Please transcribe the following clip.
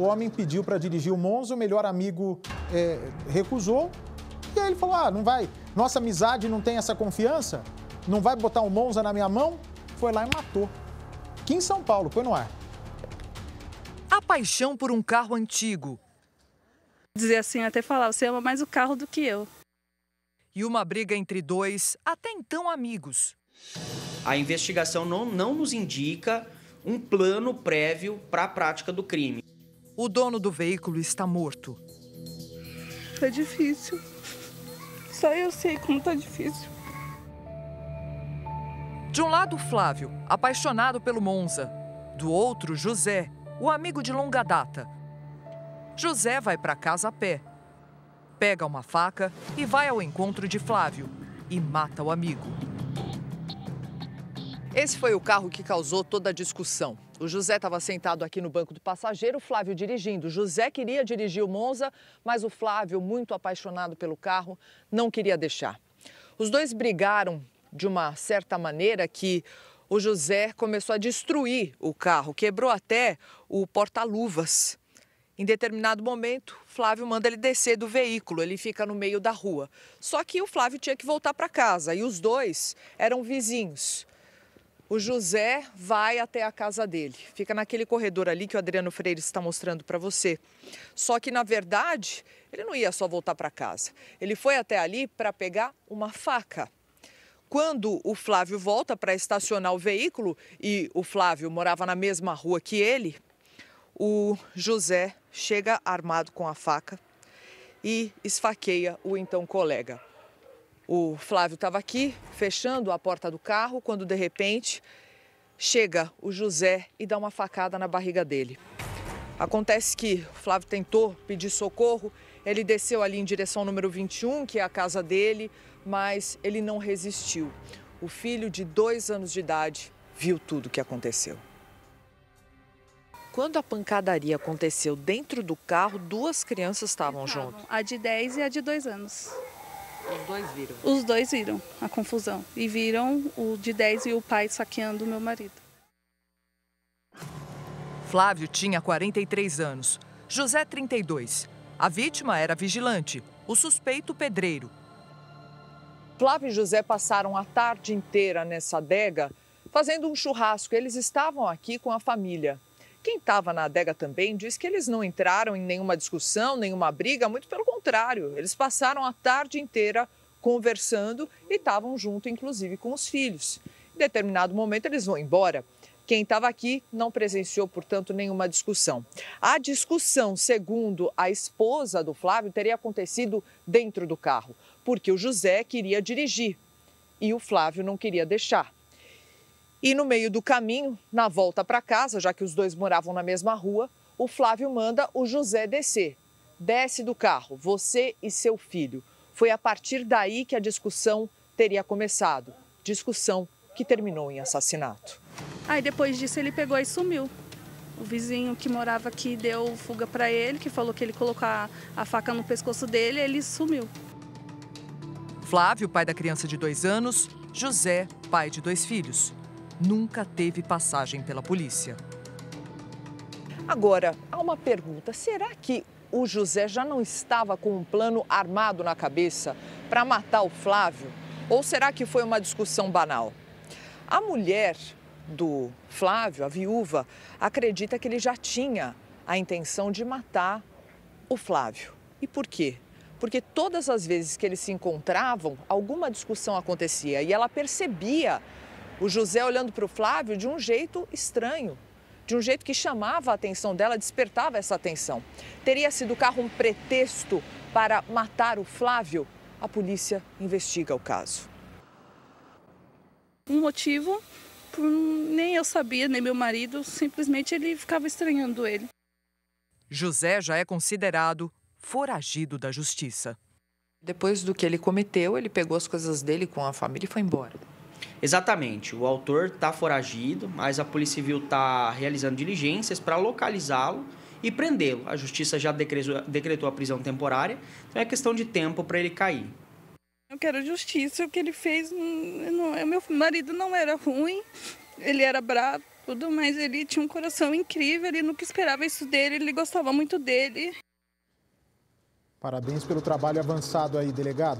O homem pediu para dirigir o Monza, o melhor amigo é, recusou. E aí ele falou: ah, não vai, nossa amizade não tem essa confiança, não vai botar o um Monza na minha mão. Foi lá e matou. Aqui em São Paulo, foi no ar. A paixão por um carro antigo. Dizer assim, até falar, você ama mais o carro do que eu. E uma briga entre dois, até então amigos. A investigação não, não nos indica um plano prévio para a prática do crime. O dono do veículo está morto. É difícil. Só eu sei como tá difícil. De um lado, Flávio, apaixonado pelo Monza. Do outro, José, o amigo de longa data. José vai para casa a pé. Pega uma faca e vai ao encontro de Flávio e mata o amigo. Esse foi o carro que causou toda a discussão. O José estava sentado aqui no banco do passageiro, o Flávio dirigindo. O José queria dirigir o Monza, mas o Flávio, muito apaixonado pelo carro, não queria deixar. Os dois brigaram de uma certa maneira que o José começou a destruir o carro, quebrou até o porta-luvas. Em determinado momento, Flávio manda ele descer do veículo, ele fica no meio da rua. Só que o Flávio tinha que voltar para casa e os dois eram vizinhos. O José vai até a casa dele. Fica naquele corredor ali que o Adriano Freire está mostrando para você. Só que, na verdade, ele não ia só voltar para casa. Ele foi até ali para pegar uma faca. Quando o Flávio volta para estacionar o veículo, e o Flávio morava na mesma rua que ele, o José chega armado com a faca e esfaqueia o então colega. O Flávio estava aqui, fechando a porta do carro, quando de repente chega o José e dá uma facada na barriga dele. Acontece que o Flávio tentou pedir socorro, ele desceu ali em direção ao número 21, que é a casa dele, mas ele não resistiu. O filho de dois anos de idade viu tudo o que aconteceu. Quando a pancadaria aconteceu dentro do carro, duas crianças estavam junto. A de 10 e a de 2 anos. Os dois viram? Os dois viram a confusão. E viram o de 10 e o pai saqueando o meu marido. Flávio tinha 43 anos, José 32. A vítima era vigilante, o suspeito pedreiro. Flávio e José passaram a tarde inteira nessa adega fazendo um churrasco. Eles estavam aqui com a família. Quem estava na adega também diz que eles não entraram em nenhuma discussão, nenhuma briga, muito pelo contrário, eles passaram a tarde inteira conversando e estavam junto, inclusive, com os filhos. Em determinado momento, eles vão embora. Quem estava aqui não presenciou, portanto, nenhuma discussão. A discussão, segundo a esposa do Flávio, teria acontecido dentro do carro, porque o José queria dirigir e o Flávio não queria deixar. E no meio do caminho, na volta para casa, já que os dois moravam na mesma rua, o Flávio manda o José descer. Desce do carro, você e seu filho. Foi a partir daí que a discussão teria começado. Discussão que terminou em assassinato. Aí depois disso ele pegou e sumiu. O vizinho que morava aqui deu fuga para ele, que falou que ele colocou a, a faca no pescoço dele, ele sumiu. Flávio, pai da criança de dois anos, José, pai de dois filhos nunca teve passagem pela polícia. Agora, há uma pergunta: será que o José já não estava com um plano armado na cabeça para matar o Flávio? Ou será que foi uma discussão banal? A mulher do Flávio, a viúva, acredita que ele já tinha a intenção de matar o Flávio. E por quê? Porque todas as vezes que eles se encontravam, alguma discussão acontecia e ela percebia o José olhando para o Flávio de um jeito estranho, de um jeito que chamava a atenção dela, despertava essa atenção. Teria sido o carro um pretexto para matar o Flávio? A polícia investiga o caso. Um motivo, nem eu sabia, nem meu marido, simplesmente ele ficava estranhando ele. José já é considerado foragido da justiça. Depois do que ele cometeu, ele pegou as coisas dele com a família e foi embora. Exatamente. O autor está foragido, mas a Polícia Civil está realizando diligências para localizá-lo e prendê-lo. A Justiça já decretou, a prisão temporária, então é questão de tempo para ele cair. Eu quero justiça. O que ele fez, não, é, meu marido não era ruim, ele era bravo, tudo, mas ele tinha um coração incrível. Ele nunca esperava isso dele. Ele gostava muito dele. Parabéns pelo trabalho avançado aí, delegado.